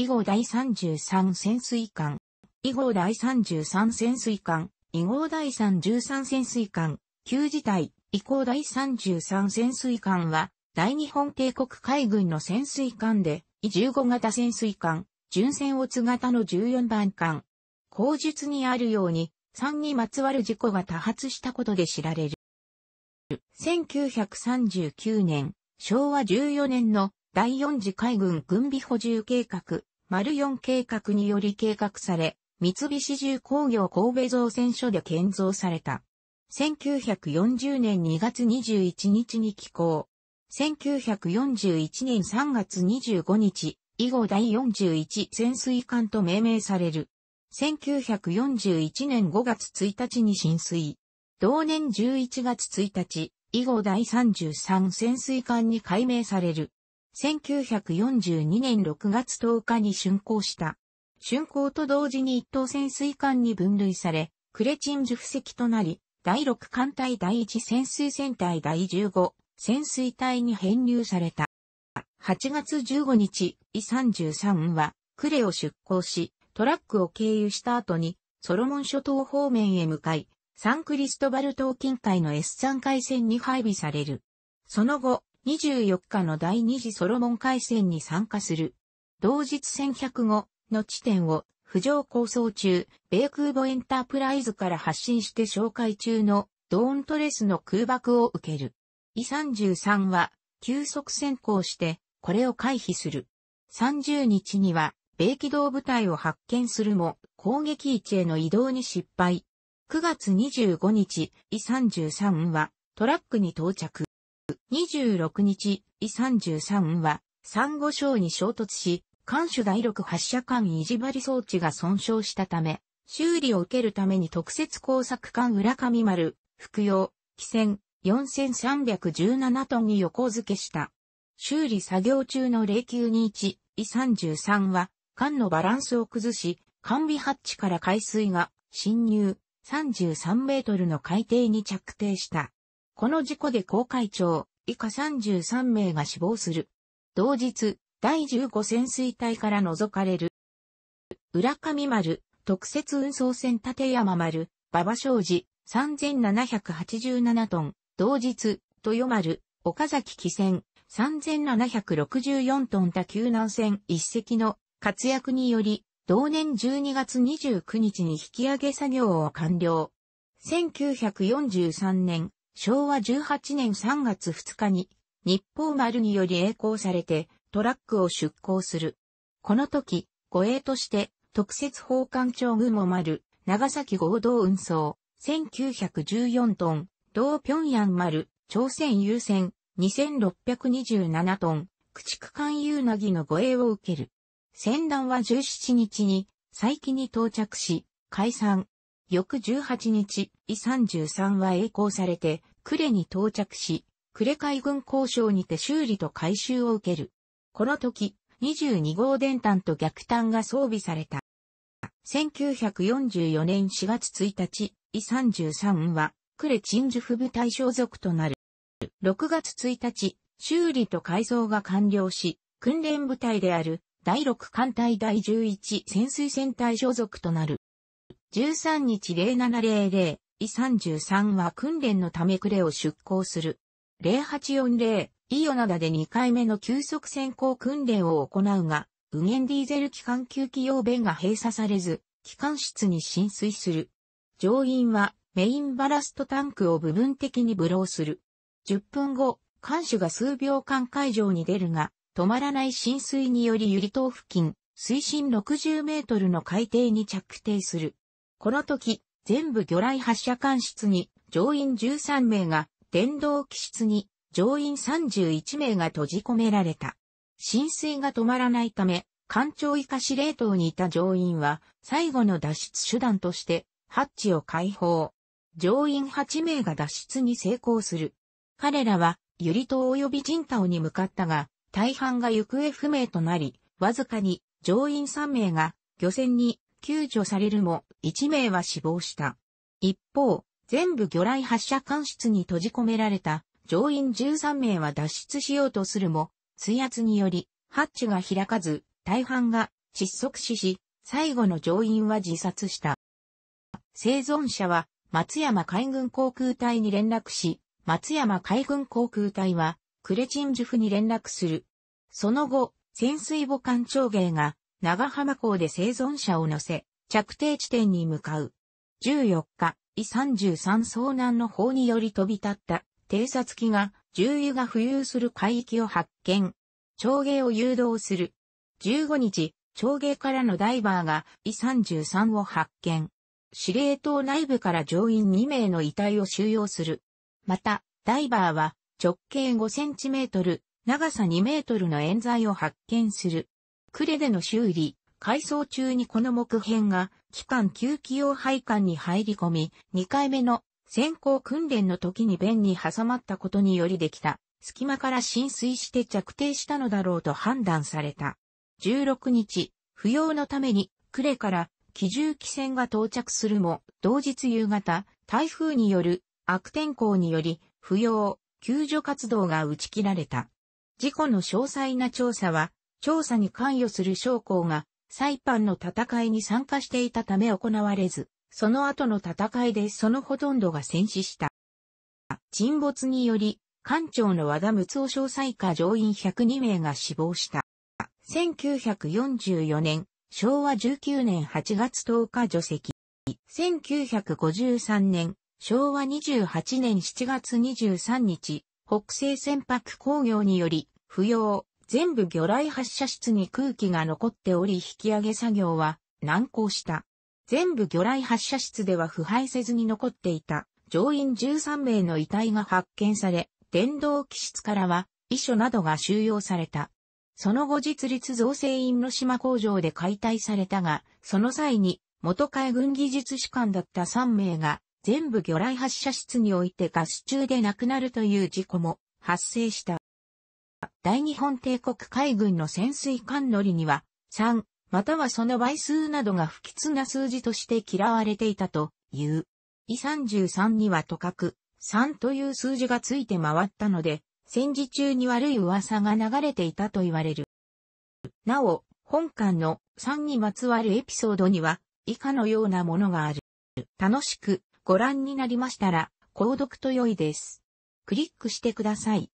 以後第33潜水艦、以後第33潜水艦、以後第33潜水艦、旧時代、以降第33潜水艦は、大日本帝国海軍の潜水艦で、1 5型潜水艦、純オ乙型の14番艦。口述にあるように、3にまつわる事故が多発したことで知られる。1939年、昭和14年の第4次海軍軍備補充計画、丸4計画により計画され、三菱重工業神戸造船所で建造された。1940年2月21日に寄港。1941年3月25日、以後第41潜水艦と命名される。1941年5月1日に浸水。同年11月1日、以後第33潜水艦に改名される。1942年6月10日に竣工した。竣工と同時に一等潜水艦に分類され、クレチンジュ布石となり、第6艦隊第1潜水船隊第15潜水隊に編入された。8月15日、イ33は、クレを出港し、トラックを経由した後に、ソロモン諸島方面へ向かい、サンクリストバル島近海の S3 海戦に配備される。その後、24日の第二次ソロモン海戦に参加する。同日1 1 0号の地点を浮上構想中、米空母エンタープライズから発信して紹介中のドーントレスの空爆を受ける。E33 は急速先行してこれを回避する。30日には米機動部隊を発見するも攻撃位置への移動に失敗。9月25日、E33 はトラックに到着。26日、イ33は、ンゴ礁に衝突し、艦首第6発射管維持り装置が損傷したため、修理を受けるために特設工作艦浦上丸、服用、汽船、4317トンに横付けした。修理作業中の0921、イ33は、艦のバランスを崩し、艦尾ハッチから海水が侵入、33メートルの海底に着底した。この事故で公会長、以下33名が死亡する。同日、第15潜水隊から除かれる。浦上丸、特設運送船立山丸、馬場商事、3787トン、同日、豊丸、岡崎汽船、3764トン多救難船一隻の活躍により、同年12月29日に引き上げ作業を完了。1943年昭和18年3月2日に、日報丸により栄光されて、トラックを出港する。この時、護衛として、特設法官庁雲丸、長崎合同運送、1914トン、同平壌丸、朝鮮優先、2627トン、駆逐艦優なぎの護衛を受ける。船団は17日に、佐伯に到着し、解散、翌18日、イ33は栄光されて、呉に到着し、呉海軍交渉にて修理と改修を受ける。この時、22号電端と逆端が装備された。1944年4月1日、イ33は、呉鎮守府部隊所属となる。6月1日、修理と改造が完了し、訓練部隊である第6艦隊第11潜水船隊所属となる。13日0700、E33 は訓練のためレを出港する。0840、イオナダで2回目の急速先行訓練を行うが、無限ディーゼル機関休気用弁が閉鎖されず、機関室に浸水する。乗員はメインバラストタンクを部分的にブローする。10分後、艦首が数秒間海上に出るが、止まらない浸水によりユリ島付近、水深60メートルの海底に着底する。この時、全部魚雷発射管室に乗員13名が、電動機室に乗員31名が閉じ込められた。浸水が止まらないため、艦長以下司令塔にいた乗員は、最後の脱出手段として、ハッチを解放。乗員8名が脱出に成功する。彼らは、ユリ島及びジンタオに向かったが、大半が行方不明となり、わずかに乗員3名が漁船に救助されるも、1名は死亡した。一方、全部魚雷発射管室に閉じ込められた乗員13名は脱出しようとするも、水圧により、ハッチが開かず、大半が窒息死し、最後の乗員は自殺した。生存者は、松山海軍航空隊に連絡し、松山海軍航空隊は、クレチンジュフに連絡する。その後、潜水母艦長芸が、長浜港で生存者を乗せ、着底地点に向かう。14日、イ33遭難の方により飛び立った偵察機が重油が浮遊する海域を発見。長芸を誘導する。15日、長芸からのダイバーがイ33を発見。司令塔内部から乗員2名の遺体を収容する。また、ダイバーは直径5センチメートル、長さ2メートルの冤罪を発見する。クレでの修理、改装中にこの木片が、期間休憩用配管に入り込み、2回目の先行訓練の時に弁に挟まったことによりできた、隙間から浸水して着底したのだろうと判断された。16日、不要のために、クレから機重機船が到着するも、同日夕方、台風による悪天候により、不要、救助活動が打ち切られた。事故の詳細な調査は、調査に関与する将校が、サイパンの戦いに参加していたため行われず、その後の戦いでそのほとんどが戦死した。沈没により、艦長の和田睦夫少裁下乗員102名が死亡した。1944年、昭和19年8月10日除籍。1953年、昭和28年7月23日、北西船舶工業により、不要、全部魚雷発射室に空気が残っており引き上げ作業は難航した。全部魚雷発射室では腐敗せずに残っていた乗員13名の遺体が発見され、電動機室からは遺書などが収容された。その後実立造成員の島工場で解体されたが、その際に元海軍技術士官だった3名が全部魚雷発射室においてガス中で亡くなるという事故も発生した。大日本帝国海軍の潜水艦乗りには、3、またはその倍数などが不吉な数字として嫌われていたという。イ33にはとかく、3という数字がついて回ったので、戦時中に悪い噂が流れていたと言われる。なお、本館の3にまつわるエピソードには、以下のようなものがある。楽しくご覧になりましたら、購読と良いです。クリックしてください。